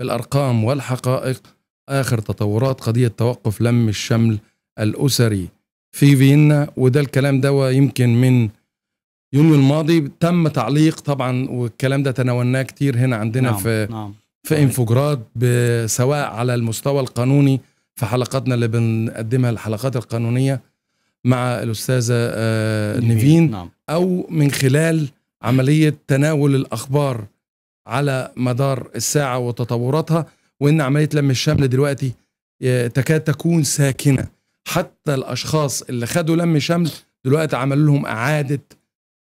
بالأرقام والحقائق آخر تطورات قضية توقف لم الشمل الأسري في فيينا وده الكلام ده يمكن من يونيو الماضي تم تعليق طبعا والكلام ده تناولناه كتير هنا عندنا نعم. في نعم. في انفجرات سواء على المستوى القانوني في حلقاتنا اللي بنقدمها الحلقات القانونيه مع الاستاذه آه، نيفين نعم. او من خلال عمليه تناول الاخبار على مدار الساعة وتطوراتها وإن عملية لم الشمل دلوقتي آه، تكاد تكون ساكنة حتى الأشخاص اللي خدوا لم شمل دلوقتي عملوا لهم إعادة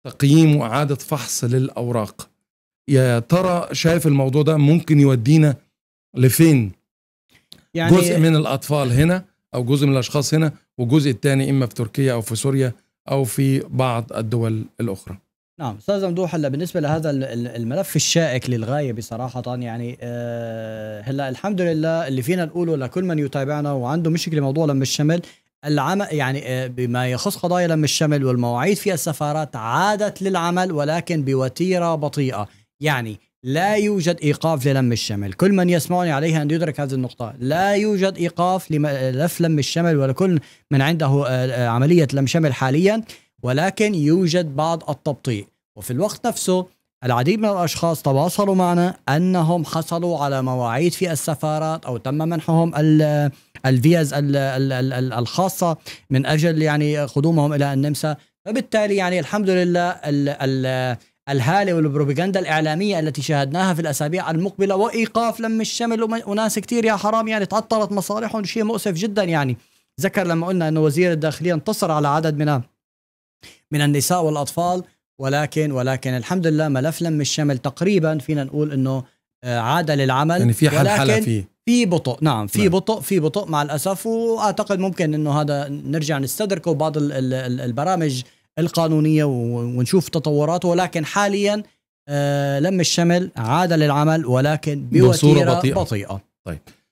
تقييم وإعادة فحص للأوراق يا ترى شايف الموضوع ده ممكن يودينا لفين يعني جزء من الأطفال هنا أو جزء من الأشخاص هنا والجزء الثاني إما في تركيا أو في سوريا أو في بعض الدول الأخرى نعم استاذ ممدوح هلا بالنسبه لهذا الملف الشائك للغايه بصراحه يعني أه هلا الحمد لله اللي فينا نقوله لكل من يتابعنا وعنده مشكله موضوع لم الشمل العمل يعني آه، بما يخص قضايا لم الشمل والمواعيد في السفارات عادت للعمل ولكن بوتيره بطيئه يعني لا يوجد ايقاف للم الشمل، كل من يسمعني عليه ان يدرك هذه النقطه، لا يوجد ايقاف لملف لم الشمل ولكل من عنده آه، آه، عمليه لم شمل حاليا، ولكن يوجد بعض التبطيء وفي الوقت نفسه العديد من الأشخاص تواصلوا معنا أنهم حصلوا على مواعيد في السفارات أو تم منحهم الفيز الخاصة من أجل يعني قدومهم إلى النمسا فبالتالي يعني الحمد لله الهاله والبروباغندا الاعلاميه التي شاهدناها في الاسابيع المقبله وايقاف لم الشمل وناس كثير يا حرام يعني تعطلت مصالحهم شيء مؤسف جدا يعني ذكر لما قلنا انه وزير الداخليه انتصر على عدد من من النساء والاطفال ولكن ولكن الحمد لله ملف لم الشمل تقريبا فينا نقول انه آه، عاد للعمل يعني في حل حلا فيه في بطء نعم في نعم. بطء في بطء مع الاسف واعتقد ممكن انه هذا نرجع نستدركه بعض البرامج القانونيه ونشوف تطوراته ولكن حاليا آه، لم الشمل عاد للعمل ولكن بوتيره بطيئه, بطيئة. طيب